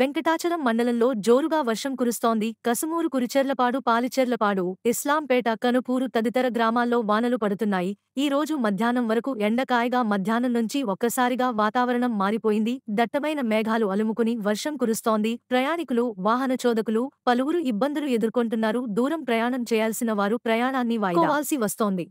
వెంకటాచలం మండలంలో జోరుగా వర్షం కురుస్తోంది కసుమూరు కురిచెర్లపాడు పాలిచెర్లపాడు ఇస్లాంపేట కనుపూరు తదితర గ్రామాల్లో వానలు పడుతున్నాయి ఈ రోజు మధ్యాహ్నం వరకు ఎండకాయగా మధ్యాహ్నం నుంచి ఒక్కసారిగా వాతావరణం మారిపోయింది దట్టమైన మేఘాలు అలుముకుని వర్షం కురుస్తోంది ప్రయాణికులు వాహనచోదకులు పలువురు ఇబ్బందులు ఎదుర్కొంటున్నారు దూరం ప్రయాణం చేయాల్సిన వారు ప్రయాణాన్ని వాయిదాల్సి వస్తోంది